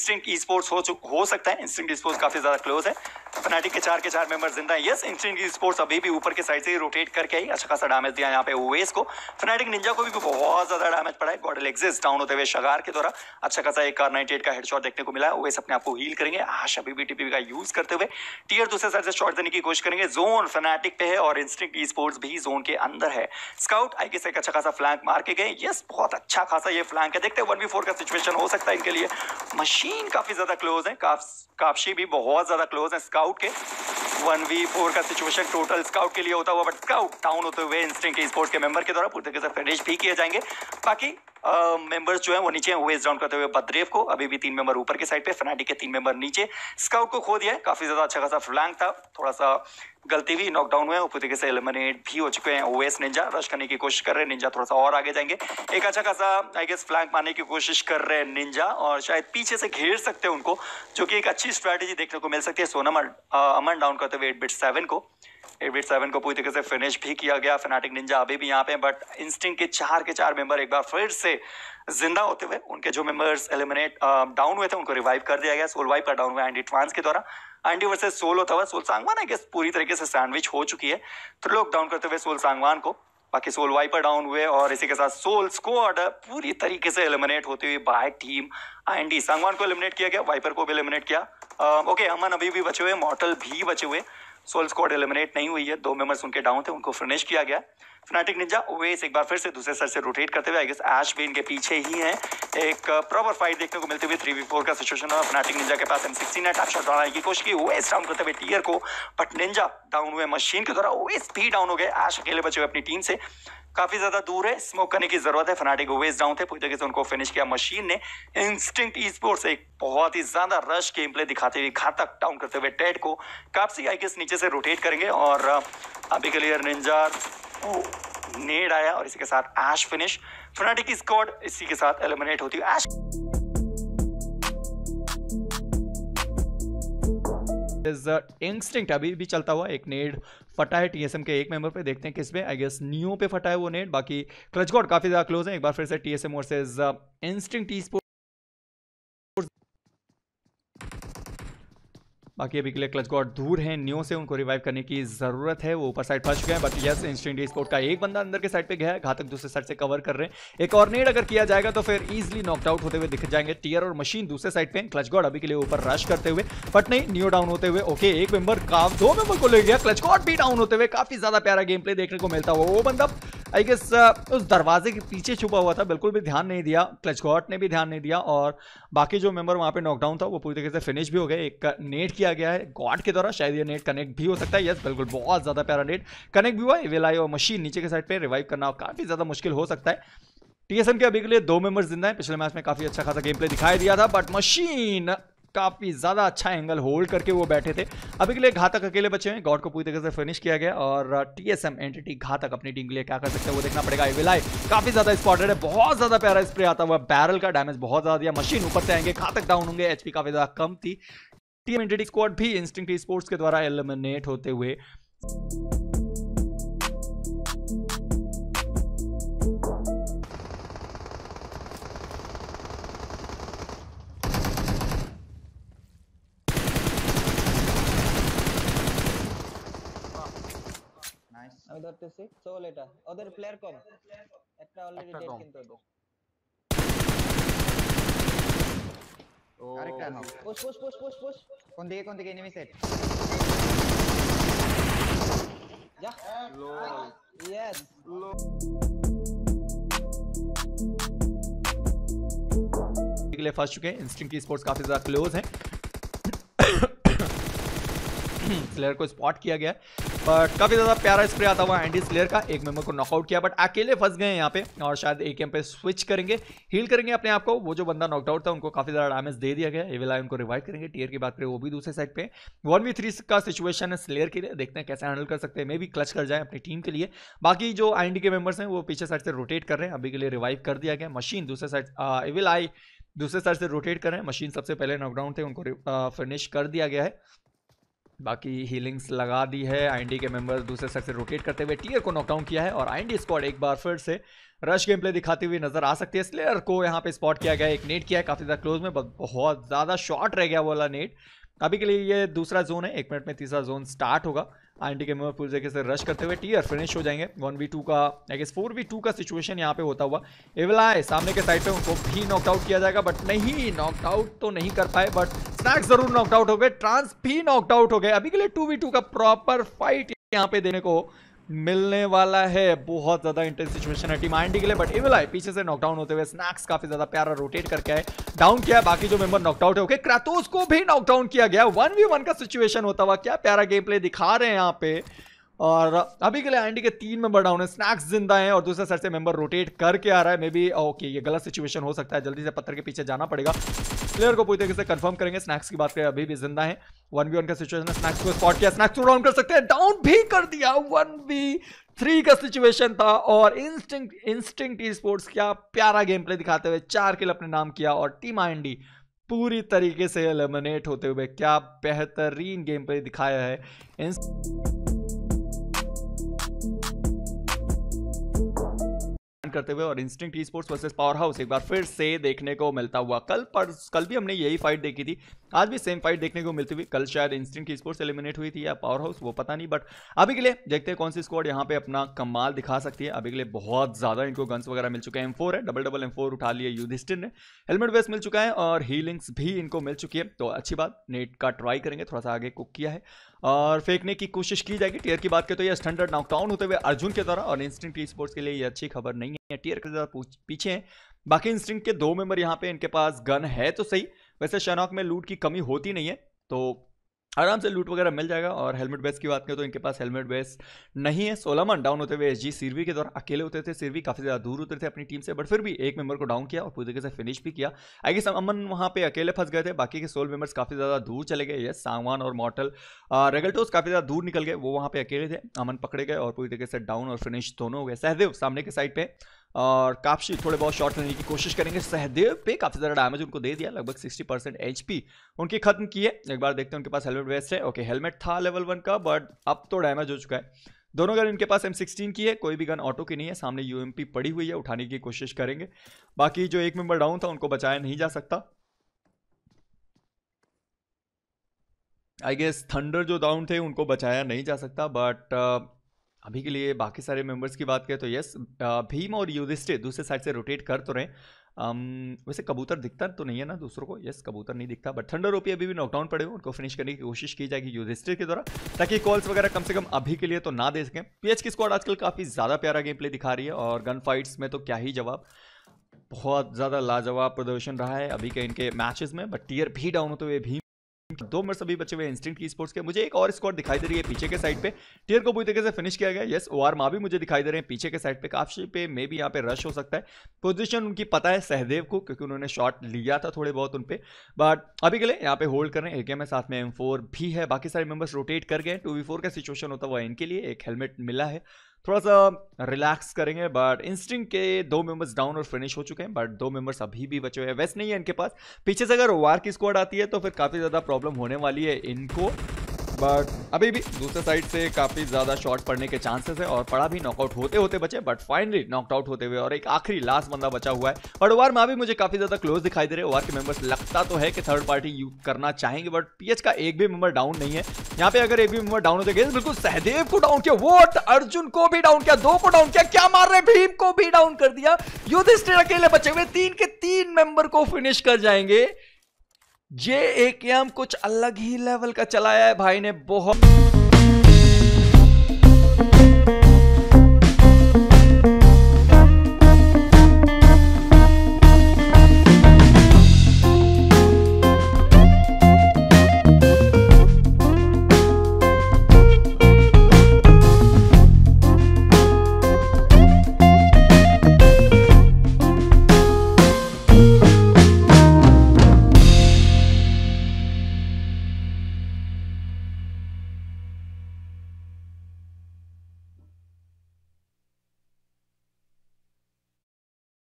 instant E sports हो हो सकता है इंस्टेंट ई स्पोर्ट्स काफी ज्यादा क्लोज है फनाटिक के चार के चार मेंबर जिंदा है यस इंस्टेंट की स्पोर्ट्स अभी भी ऊपर के साइड से ही रोटेट करके ही अच्छा खासा डैमेज दिया यहाँ पे ओवेस को फनाटिक निंजा को भी बहुत ज्यादा डैमेज पड़ा है गॉडल एक्सिस डाउन होते हुए शगार के द्वारा अच्छा खासा एक कार नाइनटी का हेडशॉट देखने को मिला है ओवेस अपने आपको हील करेंगे आश अभी भी टीपी का यूज करते हुए टीयर दूसरे साइड से शॉर्ट देने की कोशिश करेंगे जोन फनाटिक पे है और इंस्टेंट ई स्पोर्ट्स भी जोन के अंदर है स्काउट आई से एक अच्छा खासा फ्लैंक मार के गए यस बहुत अच्छा खासा ये फ्लैंक है देखते हैं वन का सिचुएशन हो सकता है इनके लिए मशीन काफी ज्यादा क्लोज है काफी भी बहुत ज्यादा क्लोज है स्काउट के वन वी फोर का सिचुएशन टोटल स्काउट के लिए होता हुआ बट स्काउट टाउन होते हुए इंस्टिंग के स्पोर्ट के मेंबर के द्वारा पूरी तरीके से फिनिश भी किए जाएंगे बाकी मेंबर्स जो है वो नीचे वेस्ट डाउन करते हुए बद्रेव को अभी भी तीन मेंबर ऊपर के साइड पे फनाटी के तीन मेंबर नीचे स्काउट को खो दिया है काफी ज्यादा अच्छा खासा फ्लैंक था थोड़ा सा गलती भी नॉकडाउन हुए हैं तरीके से एलिमिनेट भी हो चुके हैं ओएस निंजा रश करने की कोशिश कर रहे हैं निंजा थोड़ा सा और आगे जाएंगे एक अच्छा खासा आई गेस फ्लैंक मारने की कोशिश कर रहे हैं निंजा और शायद पीछे से घेर सकते हैं उनको जो कि एक अच्छी स्ट्रैटेजी देखने को मिल सकती है सोनम अमन डाउन करते हुए एट बिट सेवन को एट सेवन को पूरी तरीके से फिनिश भी किया गया फिनेटिक निंजा अभी भी यहाँ पे बट इंस्टिंग के चार के चार मेंबर एक बार फिर से जिंदा होते हुए उनके जो मेंबर्स एलिमिनेट डाउन हुए थे उनको रिवाइव कर दिया गया सोल वाइप का डाउन हुआ एंडी ट्रांस के द्वारा एंडी वर्सेज सोल होता हुआ सोल सांगवान है पूरी तरीके से सैंडविच हो चुकी है तो लोग डाउन करते हुए सोल सांगवान को बाकी सोल वाइपर डाउन हुए और इसी के साथ सोल स्क्वाड पूरी तरीके से एलिमिनेट होती हुई बाय टीम आईएनडी सांगवान को एलिमिनेट किया गया वाइपर को भी एलिमिनेट किया आ, ओके अमन अभी भी बचे हुए मॉटल भी बचे हुए सोल स्कॉड एलिमिनेट नहीं हुई है दो मेंबर्स उनके डाउन थे उनको फिनिश किया गया फिनाटिक निंजा ओवेस एक बार फिर से दूसरे सर से रोटेट करते हुए आई गेस एश भी इनके पीछे ही है एक प्रॉपर uh, फाइट देखने को मिलते हुए थ्री वी फोर का सिचुएशन हुआ फिनाटिक निंजा के पास एम सिक्सटी ने टॉप शॉट डालने की कोशिश की ओवेस डाउन करते हुए टीयर को बट निंजा डाउन हुए मशीन के द्वारा ओवेस भी डाउन हो गए एश अकेले बचे हुए अपनी टीम से काफी ज्यादा दूर है स्मोक करने की जरूरत है फनाटिक वेस्ट डाउन थे पूरी तरीके से उनको फिनिश किया मशीन ने इंस्टिंक्ट ई स्पोर्ट्स एक बहुत ही ज्यादा रश गेम प्ले दिखाते हुए घातक डाउन करते हुए टेड को काफी आई गेस नीचे से रोटेट करेंगे और अभी क्लियर निंजार नेड आया और इसी के साथ एश फिनिश फनाटिक की स्क्वाड इसी के साथ एलिमिनेट होती है एश इंस्टिंक्ट अभी भी चलता हुआ एक नेड फटा है टीएसएम के एक मेंबर पे देखते हैं किस पे आई गेस नियो पे फटा है वो नेट बाकी क्लच गॉड काफी ज्यादा क्लोज है एक बार फिर से टीएसएम वर्सेज इंस्टिंग टी बाकी अभी के लिए क्लच गॉड दूर है न्यू से उनको रिवाइव करने की ज़रूरत है वो ऊपर साइड फंस गए बट यस इंस्टेंट स्पोर्ट का एक बंदा अंदर के साइड पे गया घातक दूसरे साइड से कवर कर रहे हैं एक और नेड अगर किया जाएगा तो फिर इजिली नॉकड आउट होते हुए दिख जाएंगे टीयर और मशीन दूसरे साइड पे क्लच गॉड अभी के लिए ऊपर रश करते हुए बट नहीं न्यू डाउन होते हुए ओके एक मेंबर काफ दो मेंबर को ले गया क्लच गॉड भी डाउन होते हुए काफी ज़्यादा प्यारा गेम प्ले देखने को मिलता हुआ वो बंदा आई गेस uh, उस दरवाजे के पीछे छुपा हुआ था बिल्कुल भी ध्यान नहीं दिया क्लच गॉट ने भी ध्यान नहीं दिया और बाकी जो मेंबर वहाँ पे नॉकडाउन था वो पूरी तरीके से फिनिश भी हो गए एक नेट किया गया है गॉड के द्वारा शायद ये नेट कनेक्ट भी हो सकता है यस बिल्कुल बहुत ज़्यादा प्यारा नेट कनेक्ट भी हुआ आई और मशीन नीचे के साइड पर रिवाइव करना काफ़ी ज़्यादा मुश्किल हो सकता है टीएसएम के अभी के लिए दो मेंबर्स जिंदा है पिछले मैच में काफी अच्छा खासा गेम प्ले दिखाई दिया था बट मशीन काफ़ी ज़्यादा अच्छा एंगल होल्ड करके वो बैठे थे अभी के लिए घातक अकेले बचे हैं गॉड को पूरी तरह से फिनिश किया गया और टीएसएम uh, एंटिटी घातक अपनी टीम के लिए क्या कर सकते हैं वो देखना पड़ेगा विलाई काफ़ी ज़्यादा स्पॉटेड है बहुत ज़्यादा प्यारा स्प्रे आता हुआ बैरल का डैमेज बहुत ज़्यादा दिया मशीन ऊपर से आएंगे घातक डाउन होंगे एचपी काफ़ी ज़्यादा कम थी टीम एंटिटी स्क्वाड भी इंस्टिंग स्पोर्ट्स के द्वारा एलिमिनेट होते हुए আমি ধরতেছি সোল এটা ওদের প্লেয়ার কম একটা অলরেডি ডেড কিন্তু ও আরেকটা knock push push push push push কোন দিকে কোন দিকে এনিমি সেট যা লো ইয়েস লো ले फंस चुके हैं इंस्टिंग की स्पोर्ट्स काफ़ी ज़्यादा क्लोज हैं प्लेयर को स्पॉट किया गया बट काफी ज्यादा प्यारा स्प्रे आता हुआ एंडी स्लेयर का एक मेंबर को नॉकआउट किया बट अकेले फंस गए यहाँ पे और शायद एक एम पे स्विच करेंगे हील करेंगे अपने आप को वो जो बंदा नॉकआउट था उनको काफी ज्यादा डैमेज दे दिया गया एविलाई उनको रिवाइव करेंगे टीयर की बात करें वो भी दूसरे साइड पे वन वी थ्री का सिचुएशन है स्लेयर के लिए देखते हैं कैसे हैंडल कर सकते हैं मे भी क्लच कर जाए अपनी टीम के लिए बाकी जो आई के मेंबर्स हैं वो पीछे साइड से रोटेट कर रहे हैं अभी के लिए रिवाइव कर दिया गया मशीन दूसरे साइड एविल आई दूसरे साइड से रोटेट कर रहे हैं मशीन सबसे पहले नॉकडाउन थे उनको फिनिश कर दिया गया है बाकी हीलिंग्स लगा दी है आईएनडी के मेंबर्स दूसरे सेट से रोटेट करते हुए टीयर को नॉकडाउन किया है और आईएनडी स्क्वाड एक बार फिर से रश गेम प्ले दिखाती हुई नजर आ सकती है स्लेयर को यहाँ पे स्पॉट किया गया एक नेट किया है काफी ज्यादा क्लोज में बहुत ज्यादा शॉर्ट रह गया वाला नेट अभी के लिए ये दूसरा जोन है एक मिनट में तीसरा जोन स्टार्ट होगा आंटी के मुंह पूल तरीके से रश करते हुए टीयर फिनिश हो जाएंगे वन वी टू का I guess four v two का सिचुएशन यहाँ पे होता हुआ एवलाय सामने के साइड पे उनको भी नॉकआउट किया जाएगा बट नहीं नॉकआउट तो नहीं कर पाए बट स्नैक्स जरूर नॉकआउट हो गए ट्रांस भी नॉकआउट हो गए अभी के लिए टू वी टू का प्रॉपर फाइट यहाँ पे देने को मिलने वाला है बहुत ज्यादा इंटेंस सिचुएशन है टीम आईएनडी के लिए बट इविल पीछे से नॉकडाउन होते हुए स्नैक्स काफी ज्यादा प्यारा रोटेट करके आए डाउन किया बाकी जो मेंबर नॉकडाउट है ओके क्रातोस को भी नॉकडाउन किया गया वन वी वन का सिचुएशन होता हुआ क्या प्यारा गेम प्ले दिखा रहे हैं यहाँ पे और अभी के लिए आई के तीन मेंबर डाउन है स्नैक्स जिंदा है और दूसरे साइड से मेंबर रोटेट करके आ रहा है मे बी ओके ये गलत सिचुएशन हो सकता है जल्दी से पत्थर के पीछे जाना पड़ेगा प्लेयर को पूरी तरीके से कंफर्म करेंगे स्नैक्स की बात करें अभी भी जिंदा है वन बी वन का सिचुएशन है स्नैक्स को स्पॉट किया स्नैक्स को डाउन कर सकते हैं डाउन भी कर दिया वन बी थ्री का सिचुएशन था और इंस्टिंग इंस्टिंग ई स्पोर्ट्स क्या प्यारा गेम प्ले दिखाते हुए चार किल अपने नाम किया और टीम आई पूरी तरीके से एलिमिनेट होते हुए क्या बेहतरीन गेम प्ले दिखाया है बैटिंग करते हुए और Instinct E sports versus Power House एक बार फिर से देखने को मिलता हुआ कल पर कल भी हमने यही फाइट देखी थी आज भी सेम फाइट देखने को मिलती हुई कल शायद इंस्टिंक्ट ई स्पोर्ट्स एलिमिनेट हुई थी या पावर हाउस वो पता नहीं बट अभी के लिए देखते हैं कौन सी स्क्वाड यहाँ पे अपना कमाल दिखा सकती है अभी के लिए बहुत ज़्यादा इनको गन्स वगैरह मिल चुके हैं एम है डबल डबल एम उठा लिए युधिष्ठिर ने हेलमेट वेस्ट मिल चुका है और हीलिंग्स भी इनको मिल चुकी है तो अच्छी बात नेट का ट्राई करेंगे थोड़ा सा आगे कुक किया है और फेंकने की कोशिश की जाएगी टीयर की बात करें तो यह स्टैंडर्ड नॉकडाउन होते हुए अर्जुन के द्वारा और इंस्टिंग टी स्पोर्ट्स के लिए ये अच्छी खबर नहीं है टीयर के द्वारा पीछे हैं बाकी इंस्टिंग के दो मेंबर यहाँ पे इनके पास गन है तो सही वैसे शनॉक में लूट की कमी होती नहीं है तो आराम से लूट वगैरह मिल जाएगा और हेलमेट बेस की बात करें तो इनके पास हेलमेट बेस नहीं है सोलमन डाउन होते हुए एस जी सीरवी के दौरान अकेले होते थे सिरवी काफी ज्यादा दूर होते थे अपनी टीम से बट फिर भी एक मेंबर को डाउन किया और पूरी तरीके से फिनिश भी किया आई गेस अमन वहाँ पे अकेले फंस गए थे बाकी के सोल मेंबर्स काफी ज्यादा दूर चले गए ये सांगवान और मॉटल रेगल्टोस काफी ज्यादा दूर निकल गए वो वहाँ पे अकेले थे अमन पकड़े गए और पूरी तरीके से डाउन और फिनिश दोनों हो गए सहदेव सामने के साइड पर और काफी थोड़े बहुत शॉर्ट लेने की कोशिश करेंगे सहदेव पे काफ़ी ज़्यादा डैमेज उनको दे दिया लगभग 60 परसेंट एच उनकी खत्म की है एक बार देखते हैं उनके पास हेलमेट वेस्ट है ओके हेलमेट था लेवल वन का बट अब तो डैमेज हो चुका है दोनों गन इनके पास एम सिक्सटीन की है कोई भी गन ऑटो की नहीं है सामने यू पड़ी हुई है उठाने की कोशिश करेंगे बाकी जो एक मेंबर डाउन था उनको बचाया नहीं जा सकता आई गेस थंडर जो डाउन थे उनको बचाया नहीं जा सकता बट अभी के लिए बाकी सारे मेंबर्स की बात करें तो यस भीम और युधिष्ठिर दूसरे साइड से रोटेट कर तो रहे आम, वैसे कबूतर दिखता तो नहीं है ना दूसरों को यस कबूतर नहीं दिखता बट थंडर ओपी अभी भी नॉकडाउन पड़े हुए उनको फिनिश करने की कोशिश की जाएगी युधिष्ठिर के द्वारा ताकि कॉल्स वगैरह कम से कम अभी के लिए तो ना दे सकें पीएच की स्क्वाड आजकल काफ़ी ज़्यादा प्यारा गेम प्ले दिखा रही है और गन फाइट्स में तो क्या ही जवाब बहुत ज़्यादा लाजवाब प्रदर्शन रहा है अभी के इनके मैचेस में बट टीयर भी डाउन होते तो हुए भी दो मिनट सभी बचे हुए इंस्टेंट की स्पोर्ट्स के मुझे एक और स्कॉट दिखाई दे रही है पीछे के साइड पे टीयर को पूरी तरीके से फिनिश किया गया यस ओ आर भी मुझे दिखाई दे रहे हैं पीछे के साइड पे काफी पे मे भी यहाँ पे रश हो सकता है पोजिशन उनकी पता है सहदेव को क्योंकि उन्होंने शॉट लिया था थोड़े बहुत उनपे बट अभी के लिए यहाँ पे होल्ड कर रहे हैं एके में साथ में एम भी है बाकी सारे मेंबर्स रोटेट कर गए टू वी का सिचुएशन होता हुआ इनके लिए एक हेलमेट मिला है थोड़ा सा रिलैक्स करेंगे बट इंस्टिंग के दो मेंबर्स डाउन और फिनिश हो चुके हैं बट दो मेंबर्स अभी भी बचे हुए हैं वैसे नहीं है इनके पास पीछे से अगर वार की स्क्वाड आती है तो फिर काफ़ी ज़्यादा प्रॉब्लम होने वाली है इनको बट अभी भी दूसरे साइड से काफी ज्यादा शॉट पड़ने के चांसेस है और पड़ा भी नॉकआउट होते होते बचे बट फाइनली नॉकड आउट होते हुए और एक आखिरी लास्ट बंदा बचा हुआ है बट ओवर में अभी मुझे काफी ज्यादा क्लोज दिखाई दे रहे ओवर के मेंबर्स लगता तो है कि थर्ड पार्टी यूज करना चाहेंगे बट पीएच का एक भी मेंबर डाउन नहीं है यहाँ पे अगर एक भी मेंबर डाउन होते गए बिल्कुल सहदेव को डाउन किया वोट अर्जुन को भी डाउन किया दो को डाउन किया क्या मार रहे भीम को भी डाउन कर दिया युद्ध अकेले बचे हुए तीन के तीन मेंबर को फिनिश कर जाएंगे ये एम कुछ अलग ही लेवल का चलाया है भाई ने बहुत